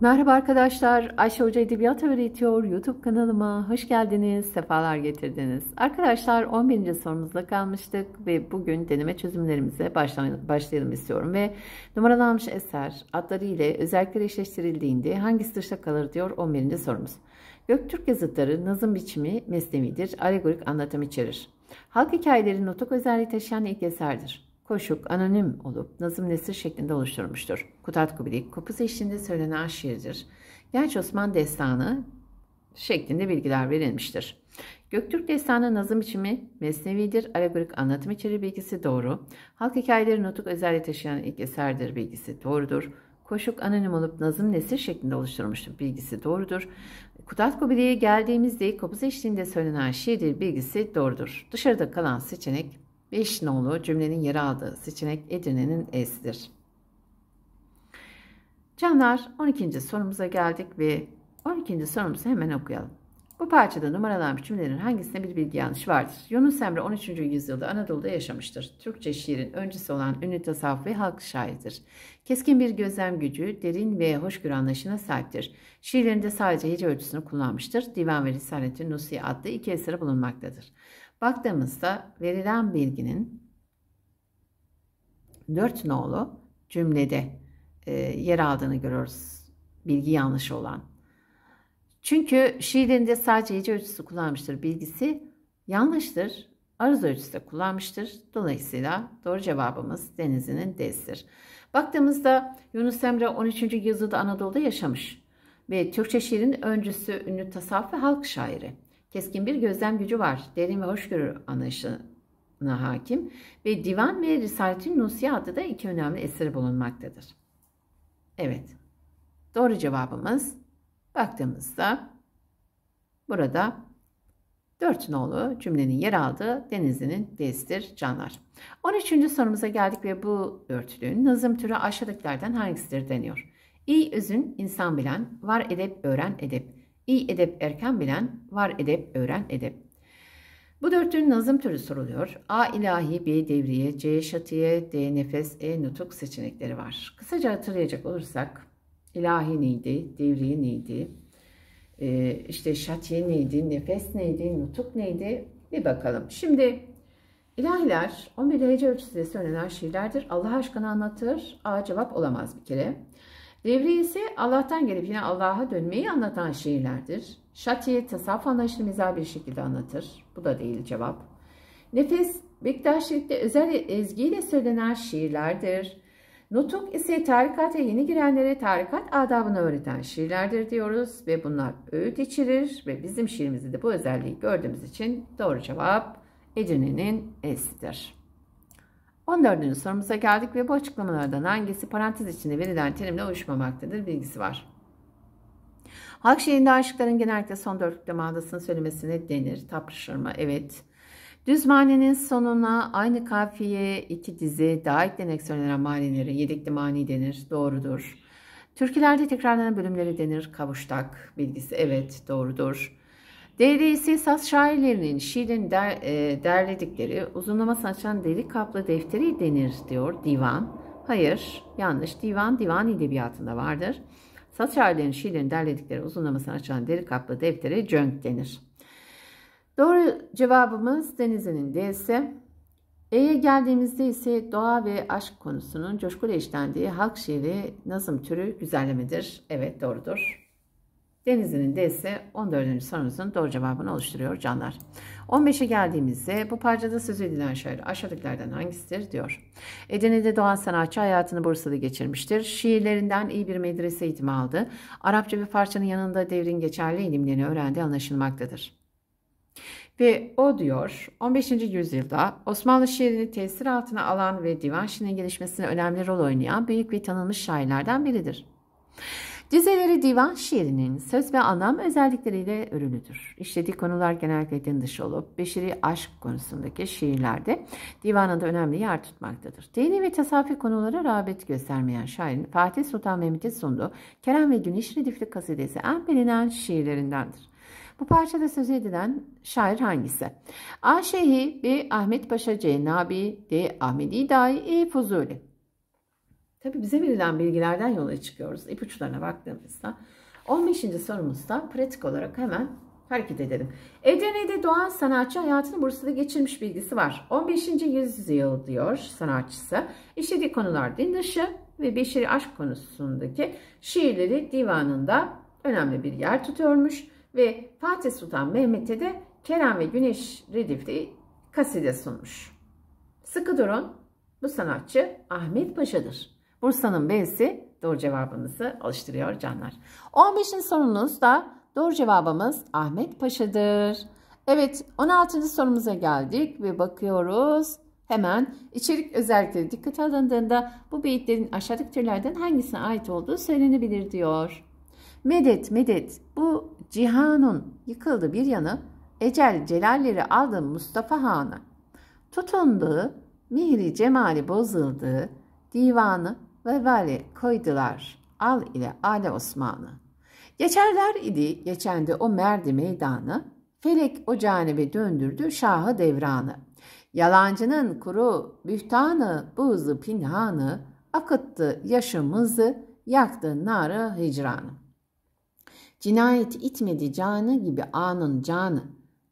Merhaba arkadaşlar, Ayşe Hoca Edebiyat Öğretiyor YouTube kanalıma hoş geldiniz, sefalar getirdiniz. Arkadaşlar 11. sorumuzda kalmıştık ve bugün deneme çözümlerimize başlayalım istiyorum. Ve numaralanmış eser adları ile özellikleri eşleştirildiğinde hangisi dışta kalır diyor 11. sorumuz. Göktürk yazıtları nazım biçimi meslemidir, alegorik anlatım içerir. Halk hikayeleri notuk özelliği taşıyan ilk eserdir koşuk, anonim olup nazım nesir şeklinde oluşturmuştur. Kutat Kubilik kopuz eşliğinde söylenen şiirdir. Genç Osman Destanı şeklinde bilgiler verilmiştir. Göktürk Destanı nazım biçimi mesnevidir, alegorik anlatım içeriği bilgisi doğru. Halk hikayeleri nutuk özelliği taşıyan ilk eserdir bilgisi doğrudur. Koşuk anonim olup nazım nesir şeklinde oluşturmuştur bilgisi doğrudur. Kutat Kubilik'e geldiğimizde kopuz eşliğinde söylenen şiirdir bilgisi doğrudur. Dışarıda kalan seçenek 5 nolu cümlenin yer aldığı seçenek Edirne'nin esdir Canlar 12. sorumuza geldik ve 12. sorumuzu hemen okuyalım. Bu parçada numaralanmış cümlelerin hangisinde bir bilgi yanlış vardır? Yunus Emre 13. yüzyılda Anadolu'da yaşamıştır. Türkçe şiirin öncüsü olan ünlü tasavvuf ve halk şairidir. Keskin bir gözlem gücü, derin ve hoşgörü anlayışına sahiptir. Şiirlerinde sadece hece ölçüsünü kullanmıştır. Divan ve Risaletin Nusi adlı iki eseri bulunmaktadır. Baktığımızda verilen bilginin dört nolu cümlede e, yer aldığını görüyoruz. Bilgi yanlış olan. Çünkü şiirinde sadece hece ölçüsü kullanmıştır. Bilgisi yanlıştır. Arız ölçüsü de kullanmıştır. Dolayısıyla doğru cevabımız denizinin D'sidir. Baktığımızda Yunus Emre 13. yüzyılda Anadolu'da yaşamış ve Türkçe şiirin öncüsü ünlü tasavvuf ve halk şairi. Keskin bir gözlem gücü var. Derin ve hoşgörü anlayışına hakim ve Divan ve Risalet-i Nusiye da iki önemli eseri bulunmaktadır. Evet. Doğru cevabımız baktığımızda burada dört nolu cümlenin yer aldığı Denizli'nin D'sidir canlar. 13. sorumuza geldik ve bu örtülüğün nazım türü aşağıdakilerden hangisidir deniyor. İyi özün insan bilen, var edep öğren edep. İyi edep erken bilen, var edep öğren edep. Bu dörtlünün nazım türü soruluyor. A ilahi, B devriye, C şatiye, D nefes, E nutuk seçenekleri var. Kısaca hatırlayacak olursak ilahi neydi, devriye neydi, e, işte şatiye neydi, nefes neydi, nutuk neydi bir bakalım. Şimdi ilahiler 11 derece ölçüsüyle söylenen şiirlerdir. Allah aşkına anlatır. A cevap olamaz bir kere. Devre ise Allah'tan gelip yine Allah'a dönmeyi anlatan şiirlerdir. Şatiye tasavvuf anlayışını mizah bir şekilde anlatır. Bu da değil cevap. Nefes Bektaşilik'te özel ezgiyle söylenen şiirlerdir. Nutuk ise tarikata yeni girenlere tarikat adabını öğreten şiirlerdir diyoruz ve bunlar öğüt içerir ve bizim şiirimizde de bu özelliği gördüğümüz için doğru cevap Edirne'nin esidir. 14. sorumuza geldik ve bu açıklamalardan hangisi parantez içinde verilen terimle uyuşmamaktadır bilgisi var. Halk şiirinde aşıkların genellikle son dörtlükte mağdasını söylemesine denir. Tapışırma evet. Düz manenin sonuna aynı kafiye iki dizi daha eklenerek söylenen manileri yedekli mani denir. Doğrudur. Türkülerde tekrarlanan bölümleri denir. Kavuştak bilgisi evet doğrudur. DDS saz şairlerinin şiirini der, e, derledikleri uzunlama saçan delik kaplı defteri denir diyor divan. Hayır yanlış divan divan edebiyatında vardır. Saz şairlerinin şiirini derledikleri uzunlamasını açan deri kaplı deftere cönk denir. Doğru cevabımız Denizli'nin D'si. E'ye geldiğimizde ise doğa ve aşk konusunun coşkuyla işlendiği halk şiiri nazım türü güzellemedir. Evet doğrudur. Denizli'nin D'si 14. sorumuzun doğru cevabını oluşturuyor canlar. 15'e geldiğimizde bu parçada söz edilen şair aşağıdakilerden hangisidir diyor. Edirne'de doğan sanatçı hayatını Bursa'da geçirmiştir. Şiirlerinden iyi bir medrese eğitimi aldı. Arapça bir parçanın yanında devrin geçerli ilimlerini öğrendi anlaşılmaktadır. Ve o diyor 15. yüzyılda Osmanlı şiirini tesir altına alan ve divan şiirinin gelişmesine önemli rol oynayan büyük ve tanınmış şairlerden biridir. Dizeleri divan şiirinin söz ve anlam özellikleriyle örülüdür. İşlediği konular genellikle din dışı olup beşeri aşk konusundaki şiirlerde divanında önemli yer tutmaktadır. Dini ve tasavvufi konulara rağbet göstermeyen şairin Fatih Sultan Mehmet'in sunduğu Kerem ve Güneş Redifli kasidesi en bilinen şiirlerindendir. Bu parçada söz edilen şair hangisi? A. Şeyhi B. Ahmet Paşa C. Nabi D. Ahmedi Dai E. Fuzuli Tabi bize verilen bilgilerden yola çıkıyoruz. İpuçlarına baktığımızda. 15. sorumuzda pratik olarak hemen hareket edelim. Edirne'de doğan sanatçı hayatını Bursa'da geçirmiş bilgisi var. 15. yüzyıl diyor sanatçısı. İşlediği konular din dışı ve beşeri aşk konusundaki şiirleri divanında önemli bir yer tutuyormuş. Ve Fatih Sultan Mehmet'e de Kerem ve Güneş Redif'te kaside sunmuş. Sıkı durun bu sanatçı Ahmet Paşa'dır. Bursa'nın B'si doğru cevabımızı alıştırıyor canlar. 15. sorumuz da doğru cevabımız Ahmet Paşa'dır. Evet 16. sorumuza geldik ve bakıyoruz. Hemen içerik özellikleri dikkate alındığında bu beyitlerin aşağıdaki türlerden hangisine ait olduğu söylenebilir diyor. Medet medet bu cihanun yıkıldı bir yanı ecel celalleri aldı Mustafa Hanı. Tutundu mihri cemali bozuldu divanı vebali koydular al ile Ale Osman'ı. Geçerler idi geçende o merdi meydanı, felek o canibe döndürdü şahı devranı. Yalancının kuru bühtanı, buzlu pinhanı, akıttı yaşımızı, yaktı narı hicranı. Cinayet itmedi canı gibi anın canı,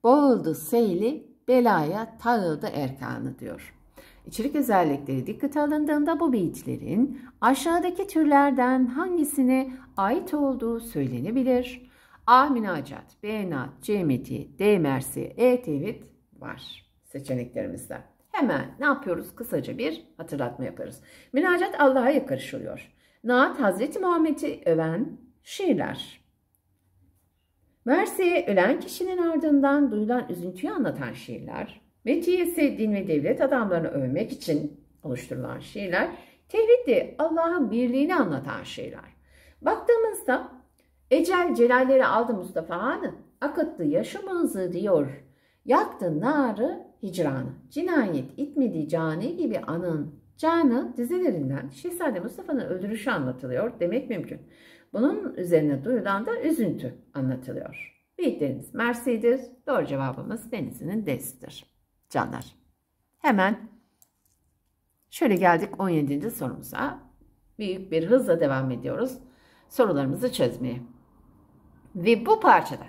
boğuldu seyli, belaya tağıldı erkanı diyor.'' İçerik özellikleri dikkate alındığında bu bilgilerin aşağıdaki türlerden hangisine ait olduğu söylenebilir. A. Münacat, B. Naat, C. Meti, D. Mersi, E. Tevhid var seçeneklerimizde. Hemen ne yapıyoruz? Kısaca bir hatırlatma yaparız. Münacat Allah'a yakarışılıyor. Naat Hazreti Muhammed'i öven şiirler. Mersi'ye ölen kişinin ardından duyulan üzüntüyü anlatan şiirler. Metiye din ve devlet adamlarını övmek için oluşturulan şiirler, tevhidi Allah'ın birliğini anlatan şiirler. Baktığımızda ecel celalleri aldı Mustafa Han'ı, akıttı yaşımızı diyor. Yaktı narı hicranı, cinayet itmedi cani gibi anın. Canı dizelerinden Şehzade Mustafa'nın öldürüşü anlatılıyor demek mümkün. Bunun üzerine duyulan da üzüntü anlatılıyor. Bildikleriniz Mersi'dir. Doğru cevabımız Denizli'nin D'sidir canlar. Hemen şöyle geldik 17. sorumuza. Büyük bir hızla devam ediyoruz sorularımızı çözmeye. Ve bu parçada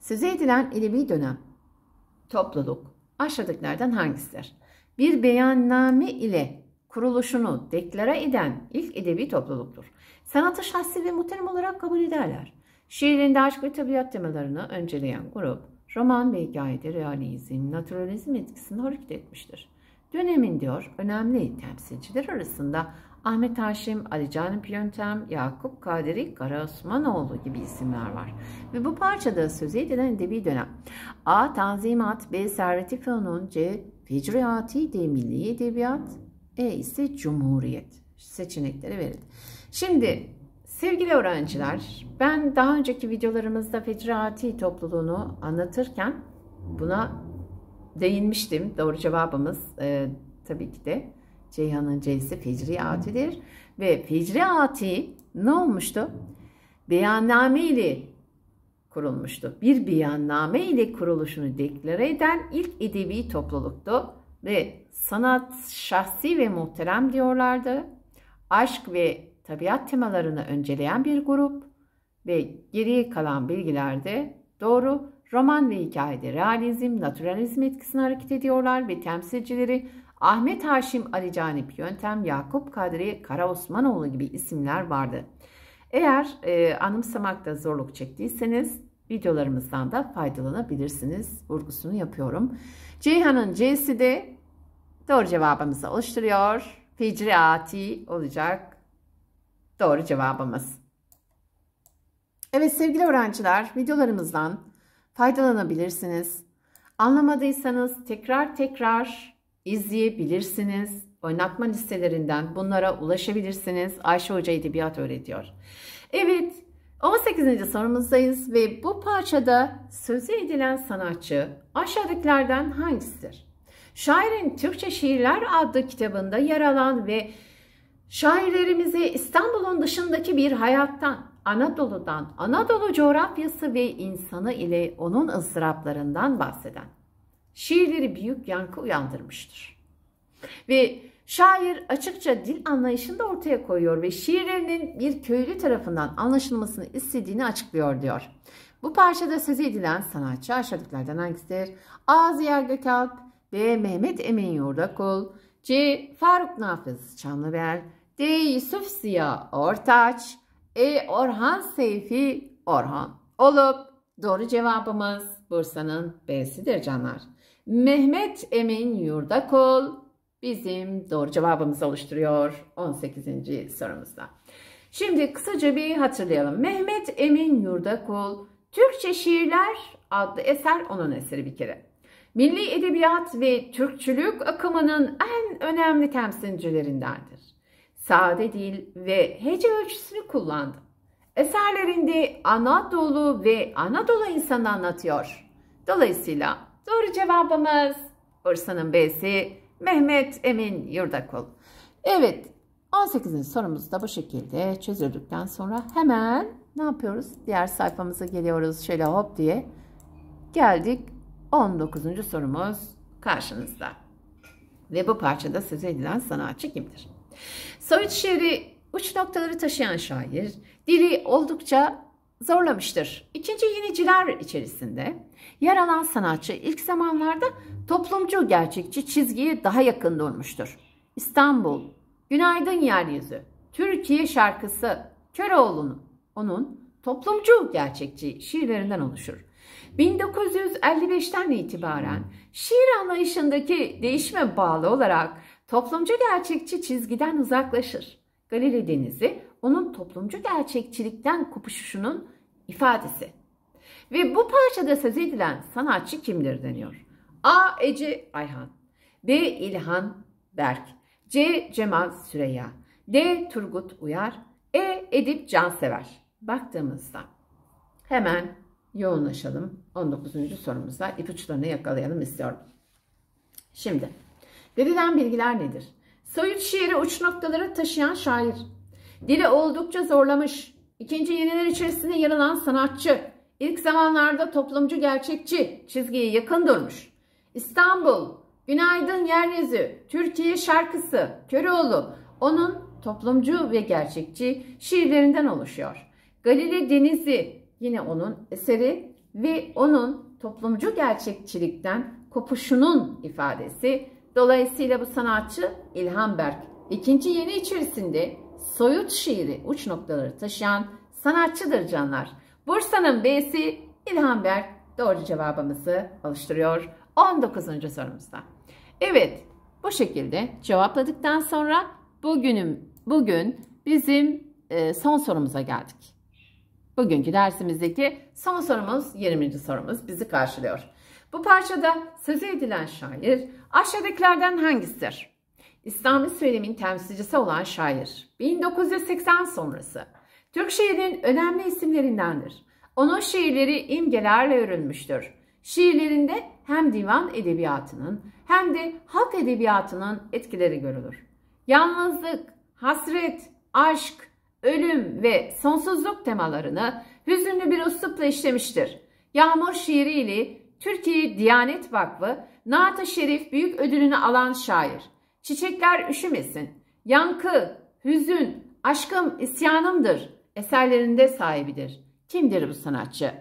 söze edilen edebi dönem, topluluk aşağıdakilerden hangisidir? Bir beyanname ile kuruluşunu deklara eden ilk edebi topluluktur. Sanatı şahsi ve muhterem olarak kabul ederler. Şiirinde aşk ve tabiat temalarını önceleyen grup, Roman ve hikayede realizmin, naturalizm etkisinde hareket etmiştir. Dönemin diyor önemli temsilciler arasında Ahmet Haşim, Ali Canip Yöntem, Yakup Kadiri Osmanoğlu gibi isimler var. Ve bu parçada sözü edilen edebi dönem. A. Tanzimat, B. Servet-i Fünun, C. Ficriati D. Milli Edebiyat, E ise Cumhuriyet seçenekleri verildi. Şimdi Sevgili öğrenciler, ben daha önceki videolarımızda fecraati topluluğunu anlatırken buna değinmiştim. Doğru cevabımız e, tabii ki de Ceyhan'ın C'si fecriatidir. Ve fecriati ne olmuştu? Beyanname ile kurulmuştu. Bir beyanname ile kuruluşunu deklare eden ilk edebi topluluktu ve sanat şahsi ve muhterem diyorlardı. Aşk ve tabiat temalarını önceleyen bir grup ve geriye kalan bilgilerde doğru roman ve hikayede realizm, naturalizm etkisine hareket ediyorlar ve temsilcileri Ahmet Haşim Ali Canip Yöntem, Yakup Kadri Osmanoğlu gibi isimler vardı. Eğer e, anımsamakta zorluk çektiyseniz videolarımızdan da faydalanabilirsiniz vurgusunu yapıyorum. Ceyhan'ın C'si de doğru cevabımızı oluşturuyor. Ficriati olacak doğru cevabımız. Evet sevgili öğrenciler videolarımızdan faydalanabilirsiniz. Anlamadıysanız tekrar tekrar izleyebilirsiniz. Oynatma listelerinden bunlara ulaşabilirsiniz. Ayşe Hoca Edebiyat öğretiyor. Evet 18. sorumuzdayız ve bu parçada sözü edilen sanatçı aşağıdakilerden hangisidir? Şairin Türkçe Şiirler adlı kitabında yer alan ve Şairlerimizi İstanbul'un dışındaki bir hayattan, Anadolu'dan, Anadolu coğrafyası ve insanı ile onun ızdıraplarından bahseden şiirleri büyük yankı uyandırmıştır. Ve şair açıkça dil anlayışını da ortaya koyuyor ve şiirlerinin bir köylü tarafından anlaşılmasını istediğini açıklıyor diyor. Bu parçada sözü edilen sanatçı aşağıdakilerden hangisidir? A. Ziyer Gökalp B. Mehmet Emin Yurdakul C. Faruk Nafiz Çamlıbel D. Yusuf Ziya Ortaç E. Orhan Seyfi Orhan olup doğru cevabımız Bursa'nın B'sidir canlar. Mehmet Emin Yurdakul bizim doğru cevabımız oluşturuyor 18. sorumuzda. Şimdi kısaca bir hatırlayalım. Mehmet Emin Yurdakul Türkçe Şiirler adlı eser onun eseri bir kere. Milli edebiyat ve Türkçülük akımının en önemli temsilcilerindendir sade dil ve hece ölçüsünü kullandı. Eserlerinde Anadolu ve Anadolu insanı anlatıyor. Dolayısıyla doğru cevabımız Bursa'nın B'si Mehmet Emin Yurdakul. Evet 18. sorumuz da bu şekilde çözüldükten sonra hemen ne yapıyoruz? Diğer sayfamıza geliyoruz şöyle hop diye. Geldik 19. sorumuz karşınızda. Ve bu parçada söz edilen sanatçı kimdir? Soyut şiiri uç noktaları taşıyan şair, dili oldukça zorlamıştır. İkinci yeniciler içerisinde yer alan sanatçı ilk zamanlarda toplumcu gerçekçi çizgiye daha yakın durmuştur. İstanbul, Günaydın Yeryüzü, Türkiye şarkısı, Köroğlu'nun onun toplumcu gerçekçi şiirlerinden oluşur. 1955'ten itibaren şiir anlayışındaki değişime bağlı olarak Toplumcu gerçekçi çizgiden uzaklaşır. Galile Denizi onun toplumcu gerçekçilikten kopuşuşunun ifadesi. Ve bu parçada söz edilen sanatçı kimdir deniyor. A. Ece Ayhan B. İlhan Berk C. Cemal Süreya D. Turgut Uyar E. Edip Cansever Baktığımızda hemen yoğunlaşalım. 19. sorumuzda ipuçlarını yakalayalım istiyorum. Şimdi Verilen bilgiler nedir? Soyut şiiri uç noktalara taşıyan şair. Dili oldukça zorlamış. İkinci yeniler içerisinde yer alan sanatçı. İlk zamanlarda toplumcu gerçekçi çizgiye yakın durmuş. İstanbul, Günaydın Yeryüzü, Türkiye Şarkısı, Köroğlu onun toplumcu ve gerçekçi şiirlerinden oluşuyor. Galile Denizi yine onun eseri ve onun toplumcu gerçekçilikten kopuşunun ifadesi Dolayısıyla bu sanatçı İlhan Berk. İkinci yeni içerisinde soyut şiiri uç noktaları taşıyan sanatçıdır canlar. Bursa'nın B'si İlhan Berk doğru cevabımızı oluşturuyor 19. sorumuzda. Evet bu şekilde cevapladıktan sonra bugünüm, bugün bizim e, son sorumuza geldik. Bugünkü dersimizdeki son sorumuz 20. sorumuz bizi karşılıyor. Bu parçada sözü edilen şair aşağıdakilerden hangisidir? İslami söylemin temsilcisi olan şair. 1980 sonrası. Türk şiirinin önemli isimlerindendir. Onun şiirleri imgelerle örülmüştür. Şiirlerinde hem divan edebiyatının hem de halk edebiyatının etkileri görülür. Yalnızlık, hasret, aşk, ölüm ve sonsuzluk temalarını hüzünlü bir üslupla işlemiştir. Yağmur şiiriyle Türkiye Diyanet Vakfı Naat-ı Şerif büyük ödülünü alan şair. Çiçekler üşümesin, yankı, hüzün, aşkım, isyanımdır eserlerinde sahibidir. Kimdir bu sanatçı?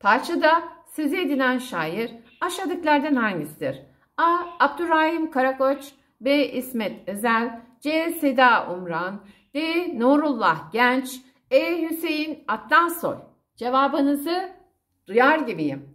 Parçada sözü edilen şair aşağıdakilerden hangisidir? A. Abdurrahim Karakoç B. İsmet Özel C. Seda Umran D. Nurullah Genç E. Hüseyin Atlansoy Cevabınızı duyar gibiyim.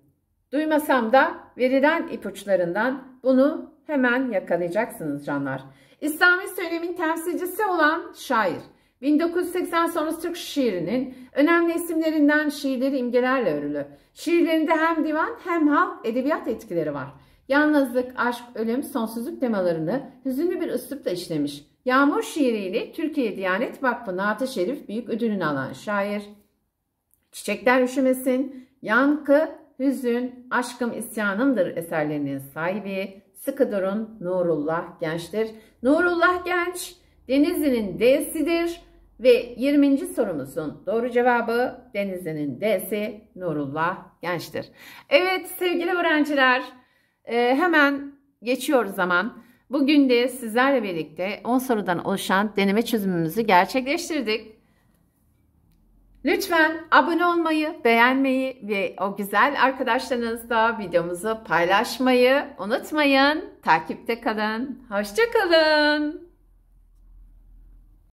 Duymasam da verilen ipuçlarından bunu hemen yakalayacaksınız canlar. İslami söylemin temsilcisi olan şair. 1980 sonrası Türk şiirinin önemli isimlerinden şiirleri imgelerle örülü. Şiirlerinde hem divan hem halk edebiyat etkileri var. Yalnızlık, aşk, ölüm, sonsuzluk temalarını hüzünlü bir üslupla işlemiş. Yağmur şiiriyle Türkiye Diyanet Vakfı Naat-ı Şerif Büyük Ödülünü alan şair. Çiçekler üşümesin, yankı Hüzün, Aşkım İsyanımdır eserlerinin sahibi sıkı durun Nurullah Genç'tir. Nurullah Genç Denizli'nin D'sidir ve 20. sorumuzun doğru cevabı Denizli'nin D'si Nurullah Genç'tir. Evet sevgili öğrenciler e, hemen geçiyoruz zaman. Bugün de sizlerle birlikte 10 sorudan oluşan deneme çözümümüzü gerçekleştirdik. Lütfen abone olmayı, beğenmeyi ve o güzel arkadaşlarınızla videomuzu paylaşmayı unutmayın. Takipte kalın. Hoşçakalın.